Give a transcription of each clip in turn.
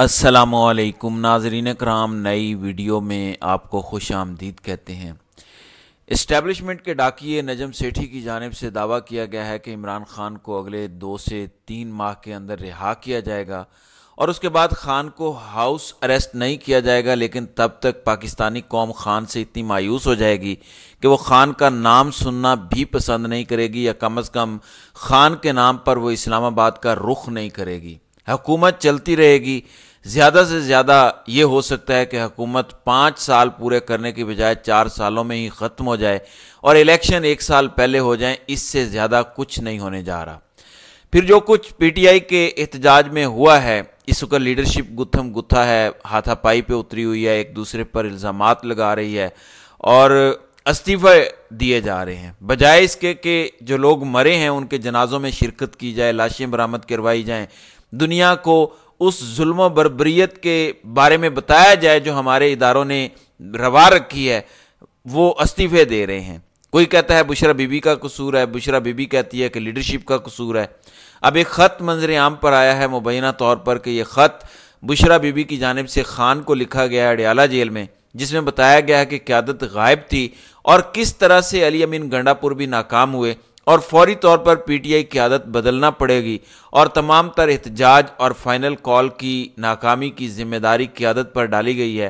السلام علیکم ناظرین اکرام نئی ویڈیو میں آپ کو خوش آمدید کہتے ہیں اسٹیبلشمنٹ کے ڈاکیے نجم سیٹھی کی جانب سے دعویٰ کیا گیا ہے کہ عمران خان کو اگلے دو سے تین ماہ کے اندر رہا کیا جائے گا اور اس کے بعد خان کو ہاؤس اریسٹ نہیں کیا جائے گا لیکن تب تک پاکستانی قوم خان سے اتنی مایوس ہو جائے گی کہ وہ خان کا نام سننا بھی پسند نہیں کرے گی یا کم از کم خان کے نام پر وہ اسلام آباد کا رخ نہیں کرے گی حکومت چلتی رہے گی زیادہ سے زیادہ یہ ہو سکتا ہے کہ حکومت پانچ سال پورے کرنے کی بجائے چار سالوں میں ہی ختم ہو جائے اور الیکشن ایک سال پہلے ہو جائیں اس سے زیادہ کچھ نہیں ہونے جا رہا پھر جو کچھ پی ٹی آئی کے احتجاج میں ہوا ہے اس وقت لیڈرشپ گتھم گتھا ہے ہاتھا پائی پہ اتری ہوئی ہے ایک دوسرے پر الزامات لگا رہی ہے اور استعفے دیے جا رہے ہیں بجائے اس کے کہ جو لوگ مرے ہیں ان کے جنازوں میں شرکت کی جائے لاشیں برآمد کروائی جائیں دنیا کو اس ظلم و بربریت کے بارے میں بتایا جائے جو ہمارے اداروں نے روا رکھی ہے وہ استعفے دے رہے ہیں کوئی کہتا ہے بشرا بی بی کا قصور ہے بشرا بی بی کہتی ہے کہ لیڈرشپ کا قصور ہے اب ایک خط منظر عام پر آیا ہے مبینہ طور پر کہ یہ خط بشرا بی بی کی جانب سے خان کو لکھا گیا ہے اڈیالہ جیل میں جس میں بتایا گیا ہے کہ قیادت غائب تھی اور کس طرح سے علی امین گنڈا پور بھی ناکام ہوئے اور فوری طور پر پی ٹی آئی کی عادت بدلنا پڑے گی اور تمام تر احتجاج اور فائنل کال کی ناکامی کی ذمہ داری قیادت پر ڈالی گئی ہے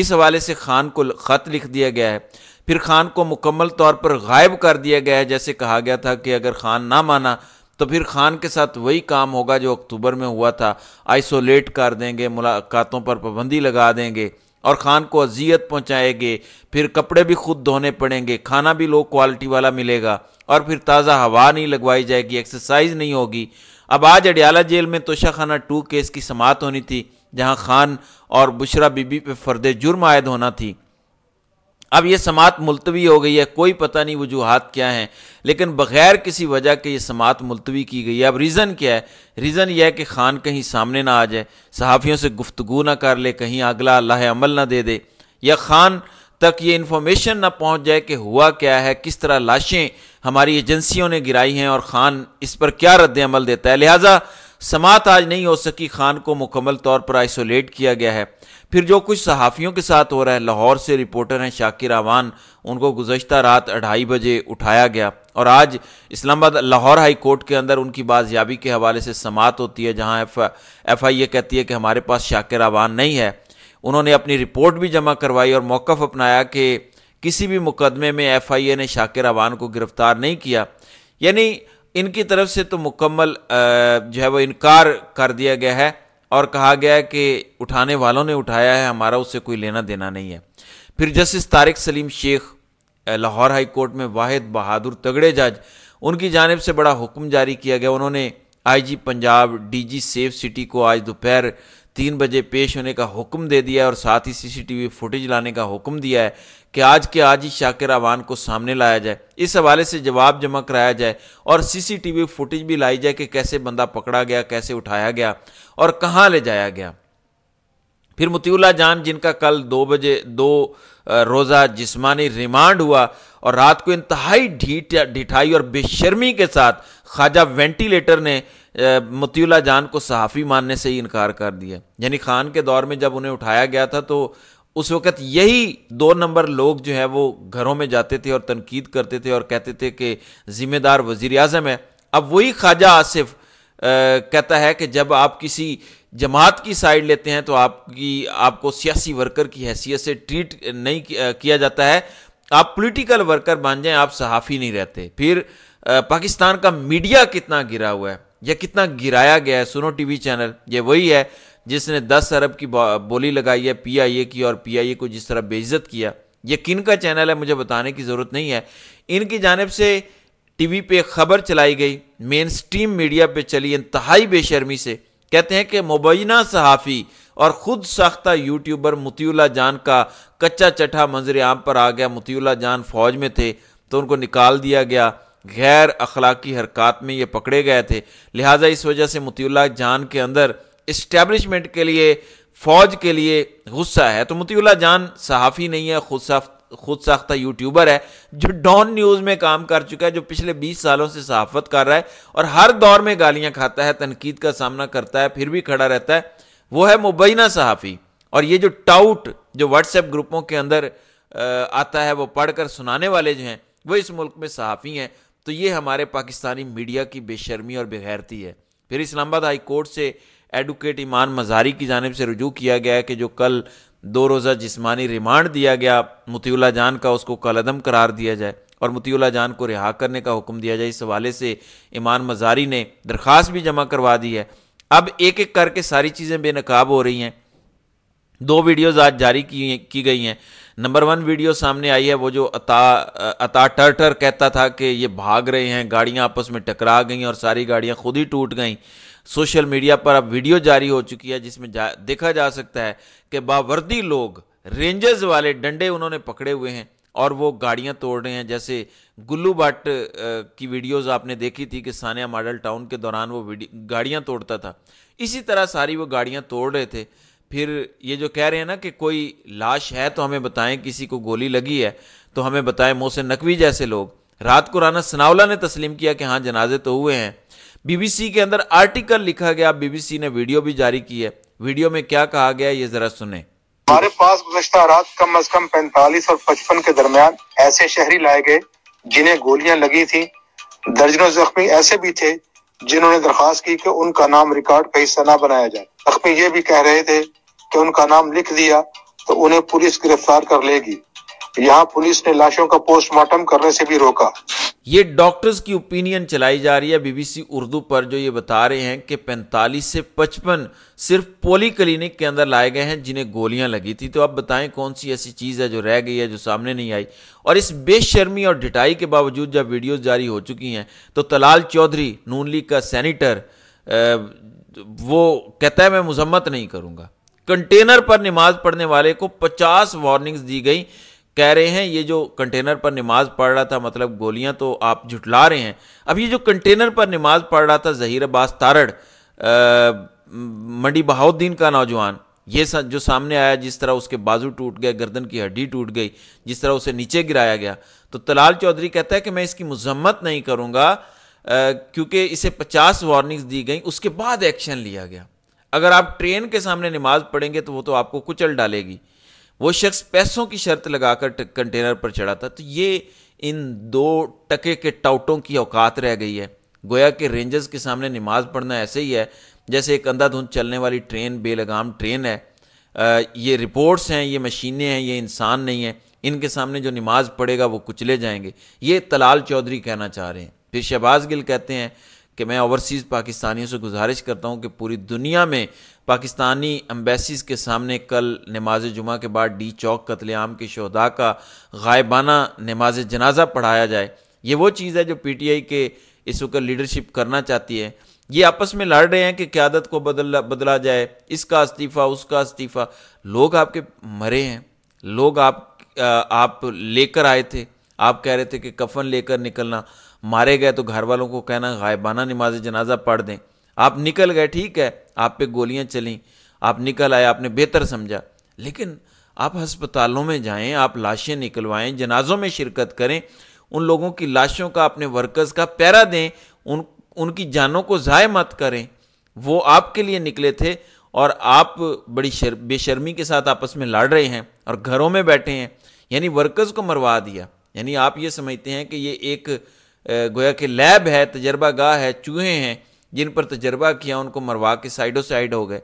اس حوالے سے خان کو خط لکھ دیا گیا ہے پھر خان کو مکمل طور پر غائب کر دیا گیا ہے جیسے کہا گیا تھا کہ اگر خان نہ مانا تو پھر خان کے ساتھ وہی کام ہوگا جو اکتوبر میں ہوا تھا آئسولیٹ کر دیں گے ملاقاتوں پر پابندی لگا دیں گے اور خان کو اذیت پہنچائے گے پھر کپڑے بھی خود دھونے پڑیں گے کھانا بھی لو کوالٹی والا ملے گا اور پھر تازہ ہوا نہیں لگوائی جائے گی ایکسرسائز نہیں ہوگی اب آج اڈیالہ جیل میں توشہ خانہ ٹو کیس کی سماعت ہونی تھی جہاں خان اور بشرا بی بی پہ فرد جرم عائد ہونا تھی اب یہ سماعت ملتوی ہو گئی ہے کوئی پتہ نہیں وجوہات کیا ہیں لیکن بغیر کسی وجہ کے یہ سماعت ملتوی کی گئی ہے اب ریزن کیا ہے ریزن یہ ہے کہ خان کہیں سامنے نہ آ جائے صحافیوں سے گفتگو نہ کر لے کہیں اگلا اللہ عمل نہ دے دے یا خان تک یہ انفارمیشن نہ پہنچ جائے کہ ہوا کیا ہے کس طرح لاشیں ہماری ایجنسیوں نے گرائی ہیں اور خان اس پر کیا رد عمل دیتا ہے لہٰذا سماعت آج نہیں ہو سکی خان کو مکمل طور پر آئسولیٹ کیا گیا ہے پھر جو کچھ صحافیوں کے ساتھ ہو رہا ہے لاہور سے رپورٹر ہیں شاکر اعوان ان کو گزشتہ رات اڑھائی بجے اٹھایا گیا اور آج اسلام آباد لاہور ہائی کورٹ کے اندر ان کی بازیابی کے حوالے سے سماعت ہوتی ہے جہاں ایف آئی اے کہتی ہے کہ ہمارے پاس شاکر آوان نہیں ہے انہوں نے اپنی رپورٹ بھی جمع کروائی اور موقف اپنایا کہ کسی بھی مقدمے میں ایف آئی اے نے شاکر آوان کو گرفتار نہیں کیا یعنی ان کی طرف سے تو مکمل جو ہے وہ انکار کر دیا گیا ہے اور کہا گیا ہے کہ اٹھانے والوں نے اٹھایا ہے ہمارا اس سے کوئی لینا دینا نہیں ہے پھر جسٹس طارق سلیم شیخ لاہور ہائی کورٹ میں واحد بہادر تگڑے جج ان کی جانب سے بڑا حکم جاری کیا گیا انہوں نے I G Punjab D G safe city کو آج دوپہر تین بجے پیش ہونے کا حکم دے دیا ہے اور ساتھ ہی سی سی ٹی وی فوٹیج لانے کا حکم دیا ہے کہ آج کے آج ہی شاکر آوان کو سامنے جائے اس حوالے سے جواب جمع کرایا جائے اور سی سی ٹی وی فوٹیج بھی لائی جائے کہ کیسے بندہ پکڑا گیا کیسے اٹھایا گیا اور کہاں لے جایا گیا پھر اللہ جان جن کا کل دو بجے دو روزہ جسمانی ریمانڈ ہوا اور رات کو انتہائی ڈھیٹائی اور بے شرمی کے ساتھ خواجہ وینٹیلیٹر نے متی اللہ جان کو صحافی ماننے سے ہی انکار کر دیا یعنی خان کے دور میں جب انہیں اٹھایا گیا تھا تو اس وقت یہی دو نمبر لوگ جو ہے وہ گھروں میں جاتے تھے اور تنقید کرتے تھے اور کہتے تھے کہ ذمہ دار وزیر اعظم ہے اب وہی خواجہ آصف کہتا ہے کہ جب آپ کسی جماعت کی سائڈ لیتے ہیں تو آپ کی آپ کو سیاسی ورکر کی حیثیت سے ٹریٹ نہیں کیا جاتا ہے آپ پولیٹیکل ورکر بن جائیں آپ صحافی نہیں رہتے پھر پاکستان کا میڈیا کتنا گرا ہوا ہے یا کتنا گرایا گیا ہے سنو ٹی وی چینل یہ وہی ہے جس نے دس ارب کی بولی لگائی ہے پی آئی اے کی اور پی آئی اے کو جس طرح بے عزت کیا یہ کن کا چینل ہے مجھے بتانے کی ضرورت نہیں ہے ان کی جانب سے ٹی وی پہ خبر چلائی گئی مین سٹریم میڈیا پہ چلی انتہائی بے شرمی سے کہتے ہیں کہ مبینہ صحافی اور خود ساختہ یوٹیوبر متی اللہ جان کا کچا چٹھا منظر عام پر آ گیا متی اللہ جان فوج میں تھے تو ان کو نکال دیا گیا غیر اخلاقی حرکات میں یہ پکڑے گئے تھے لہٰذا اس وجہ سے متی اللہ جان کے اندر اسٹیبلشمنٹ کے لیے فوج کے لیے غصہ ہے تو اللہ جان صحافی نہیں ہے خود خود ساختہ یوٹیوبر ہے جو ڈان نیوز میں کام کر چکا ہے جو پچھلے بیس سالوں سے صحافت کر رہا ہے اور ہر دور میں گالیاں کھاتا ہے تنقید کا سامنا کرتا ہے پھر بھی کھڑا رہتا ہے وہ ہے مبینہ صحافی اور یہ جو ٹاؤٹ جو واٹس ایپ گروپوں کے اندر آتا ہے وہ پڑھ کر سنانے والے جو ہیں وہ اس ملک میں صحافی ہیں تو یہ ہمارے پاکستانی میڈیا کی بے شرمی اور بغیرتی ہے پھر اسلام آباد ہائی کورٹ سے ایڈوکیٹ ایمان مزاری کی جانب سے رجوع کیا گیا ہے کہ جو کل دو روزہ جسمانی ریمانڈ دیا گیا اللہ جان کا اس کو کل عدم قرار دیا جائے اور اللہ جان کو رہا کرنے کا حکم دیا جائے اس حوالے سے ایمان مزاری نے درخواست بھی جمع کروا دی ہے اب ایک ایک کر کے ساری چیزیں بے نقاب ہو رہی ہیں دو ویڈیوز آج جاری کی گئی ہیں نمبر ون ویڈیو سامنے آئی ہے وہ جو اتا اتا ٹرٹر کہتا تھا کہ یہ بھاگ رہے ہیں گاڑیاں آپس میں ٹکرا گئیں اور ساری گاڑیاں خود ہی ٹوٹ گئیں سوشل میڈیا پر اب ویڈیو جاری ہو چکی ہے جس میں جا دیکھا جا سکتا ہے کہ باوردی لوگ رینجز والے ڈنڈے انہوں نے پکڑے ہوئے ہیں اور وہ گاڑیاں توڑ رہے ہیں جیسے گلو بٹ کی ویڈیوز آپ نے دیکھی تھی کہ سانیہ ماڈل ٹاؤن کے دوران وہ گاڑیاں توڑتا تھا اسی طرح ساری وہ گاڑیاں توڑ رہے تھے پھر یہ جو کہہ رہے ہیں نا کہ کوئی لاش ہے تو ہمیں بتائیں کسی کو گولی لگی ہے تو ہمیں بتائیں موسن نقوی جیسے لوگ رات کو رانا سناولا نے تسلیم کیا کہ ہاں جنازے تو ہوئے ہیں بی بی سی کے اندر آرٹیکل لکھا گیا بی بی سی نے ویڈیو بھی جاری کی ہے ویڈیو میں کیا کہا گیا یہ ذرا سنیں ہمارے پاس گزشتہ رات کم از کم پینتالیس اور پچپن کے درمیان ایسے شہری لائے گئے جنہیں گولیاں لگی تھی درجنوں زخمی ایسے بھی تھے جنہوں نے درخواست کی کہ ان کا نام ریکارڈ حصہ نہ بنایا جائے زخمی یہ بھی کہہ رہے تھے کہ ان کا نام لکھ دیا تو انہیں پولیس گرفتار کر لے گی یہاں پولیس نے لاشوں کا پوسٹ مارٹم کرنے سے بھی روکا یہ ڈاکٹرز کی اپینین چلائی جا رہی ہے بی بی سی اردو پر جو یہ بتا رہے ہیں کہ پینتالیس سے پچپن صرف پولی کلینک کے اندر لائے گئے ہیں جنہیں گولیاں لگی تھی تو آپ بتائیں کون سی ایسی چیز ہے جو رہ گئی ہے جو سامنے نہیں آئی اور اس بے شرمی اور ڈٹائی کے باوجود جب ویڈیوز جاری ہو چکی ہیں تو تلال چودھری نون لیگ کا سینیٹر وہ کہتا ہے میں مذمت نہیں کروں گا کنٹینر پر نماز پڑھنے والے کو پچاس وارننگز دی گئیں کہہ رہے ہیں یہ جو کنٹینر پر نماز پڑھ رہا تھا مطلب گولیاں تو آپ جھٹلا رہے ہیں اب یہ جو کنٹینر پر نماز پڑھ رہا تھا ظہیر عباس تارڑ منڈی بہاؤدین کا نوجوان یہ جو سامنے آیا جس طرح اس کے بازو ٹوٹ گئے گردن کی ہڈی ٹوٹ گئی جس طرح اسے نیچے گرایا گیا تو تلال چودھری کہتا ہے کہ میں اس کی مذمت نہیں کروں گا کیونکہ اسے پچاس وارننگز دی گئیں اس کے بعد ایکشن لیا گیا اگر آپ ٹرین کے سامنے نماز پڑھیں گے تو وہ تو آپ کو کچل ڈالے گی وہ شخص پیسوں کی شرط لگا کر کنٹینر پر چڑھا تھا تو یہ ان دو ٹکے کے ٹاؤٹوں کی اوقات رہ گئی ہے گویا کہ رینجز کے سامنے نماز پڑھنا ایسے ہی ہے جیسے ایک اندھا دھند چلنے والی ٹرین بے لگام ٹرین ہے یہ رپورٹس ہیں یہ مشینیں ہیں یہ انسان نہیں ہیں ان کے سامنے جو نماز پڑھے گا وہ کچلے جائیں گے یہ تلال چودھری کہنا چاہ رہے ہیں پھر شہباز گل کہتے ہیں کہ میں اوورسیز پاکستانیوں سے گزارش کرتا ہوں کہ پوری دنیا میں پاکستانی امبیسیز کے سامنے کل نماز جمعہ کے بعد ڈی چوک قتل عام کے شہدا کا غائبانہ نماز جنازہ پڑھایا جائے یہ وہ چیز ہے جو پی ٹی آئی کے اس وقت لیڈرشپ کرنا چاہتی ہے یہ آپس میں لڑ رہے ہیں کہ قیادت کو بدلا بدلا جائے اس کا استعفیٰ اس کا استعفیٰ لوگ آپ کے مرے ہیں لوگ آپ آپ لے کر آئے تھے آپ کہہ رہے تھے کہ کفن لے کر نکلنا مارے گئے تو گھر والوں کو کہنا غائبانہ نماز جنازہ پڑھ دیں آپ نکل گئے ٹھیک ہے آپ پہ گولیاں چلیں آپ نکل آئے آپ نے بہتر سمجھا لیکن آپ ہسپتالوں میں جائیں آپ لاشیں نکلوائیں جنازوں میں شرکت کریں ان لوگوں کی لاشوں کا اپنے ورکرز کا پیرا دیں ان ان کی جانوں کو ضائع مت کریں وہ آپ کے لیے نکلے تھے اور آپ بڑی شر بے شرمی کے ساتھ آپس میں لڑ رہے ہیں اور گھروں میں بیٹھے ہیں یعنی ورکرز کو مروا دیا یعنی آپ یہ سمجھتے ہیں کہ یہ ایک گویا کہ لیب ہے تجربہ گاہ ہے چوہے ہیں جن پر تجربہ کیا ان کو مروا کے سائیڈو سائیڈ سائڈ ہو گئے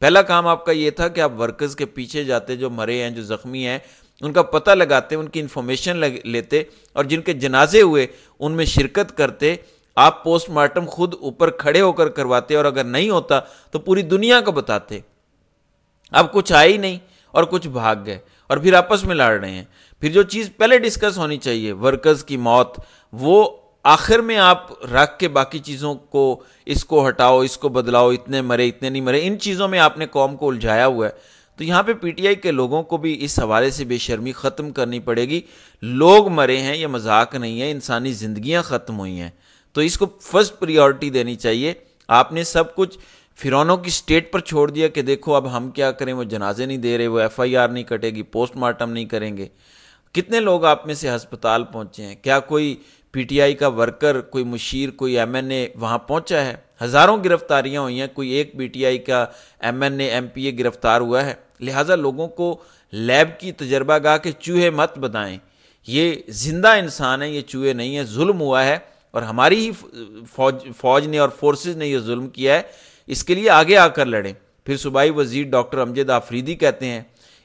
پہلا کام آپ کا یہ تھا کہ آپ ورکرز کے پیچھے جاتے جو مرے ہیں جو زخمی ہیں ان کا پتہ لگاتے ان کی انفارمیشن لیتے اور جن کے جنازے ہوئے ان میں شرکت کرتے آپ پوسٹ مارٹم خود اوپر کھڑے ہو کر کرواتے اور اگر نہیں ہوتا تو پوری دنیا کو بتاتے اب کچھ آئے نہیں اور کچھ بھاگ گئے اور پھر آپس میں لڑ رہے ہیں پھر جو چیز پہلے ڈسکس ہونی چاہیے ورکرز کی موت وہ آخر میں آپ رکھ کے باقی چیزوں کو اس کو ہٹاؤ اس کو بدلاؤ اتنے مرے اتنے نہیں مرے ان چیزوں میں آپ نے قوم کو الجھایا ہوا ہے تو یہاں پہ پی ٹی آئی کے لوگوں کو بھی اس حوالے سے بے شرمی ختم کرنی پڑے گی لوگ مرے ہیں یہ مذاق نہیں ہے انسانی زندگیاں ختم ہوئی ہیں تو اس کو فرسٹ پریورٹی دینی چاہیے آپ نے سب کچھ فرونوں کی اسٹیٹ پر چھوڑ دیا کہ دیکھو اب ہم کیا کریں وہ جنازے نہیں دے رہے وہ ایف آئی آر نہیں کٹے گی پوسٹ مارٹم نہیں کریں گے کتنے لوگ آپ میں سے ہسپتال پہنچے ہیں کیا کوئی پی ٹی آئی کا ورکر کوئی مشیر کوئی ایم این اے وہاں پہنچا ہے ہزاروں گرفتاریاں ہوئی ہیں کوئی ایک پی ٹی آئی کا M N A M P A گرفتار ہوا ہے لہٰذا لوگوں کو لیب کی تجربہ گاہ کے چوہے مت بتائیں یہ زندہ انسان ہے یہ چوہے نہیں ہیں ظلم ہوا ہے اور ہماری ہی فوج فوج نے اور فورسز نے یہ ظلم کیا ہے اس کے لیے آگے آ کر لڑیں پھر صوبائی وزیر ڈاکٹر امجد آفریدی کہتے ہیں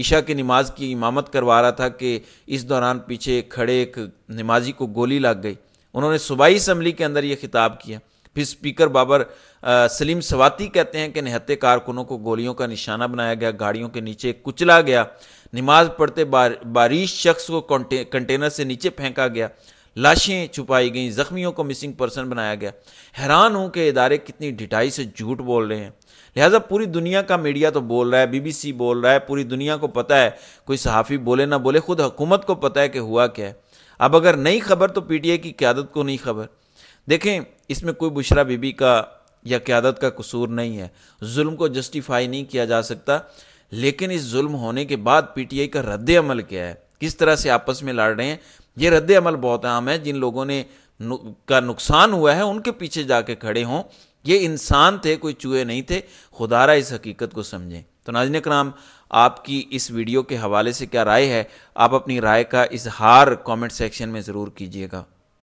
عشاء کی نماز کی امامت کروا رہا تھا کہ اس دوران پیچھے کھڑے ایک نمازی کو گولی لگ گئی انہوں نے صوبائی اسمبلی کے اندر یہ خطاب کیا پھر اسپیکر بابر سلیم سواتی کہتے ہیں کہ نہتے کارکنوں کو گولیوں کا نشانہ بنایا گیا گاڑیوں کے نیچے کچلا گیا نماز پڑھتے بارش شخص کو کنٹینر سے نیچے پھینکا گیا لاشیں چھپائی گئیں زخمیوں کو مسنگ پرسن بنایا گیا حیران ہوں کہ ادارے کتنی ڈھٹائی سے جھوٹ بول رہے ہیں لہٰذا پوری دنیا کا میڈیا تو بول رہا ہے بی بی سی بول رہا ہے پوری دنیا کو پتا ہے کوئی صحافی بولے نہ بولے خود حکومت کو پتا ہے کہ ہوا کیا ہے اب اگر نہیں خبر تو پی ٹی آئی کی قیادت کو نہیں خبر دیکھیں اس میں کوئی بشرا بی بی کا یا قیادت کا قصور نہیں ہے ظلم کو جسٹیفائی نہیں کیا جا سکتا لیکن اس ظلم ہونے کے بعد پی ٹی آئی کا رد عمل کیا ہے کس طرح سے آپس میں لڑ رہے ہیں یہ رد عمل بہت عام ہے جن لوگوں نے کا نقصان ہوا ہے ان کے پیچھے جا کے کھڑے ہوں یہ انسان تھے کوئی چوہے نہیں تھے خدا را اس حقیقت کو سمجھیں تو ناظرین کرام آپ کی اس ویڈیو کے حوالے سے کیا رائے ہے آپ اپنی رائے کا اظہار کامنٹ سیکشن میں ضرور کیجیے گا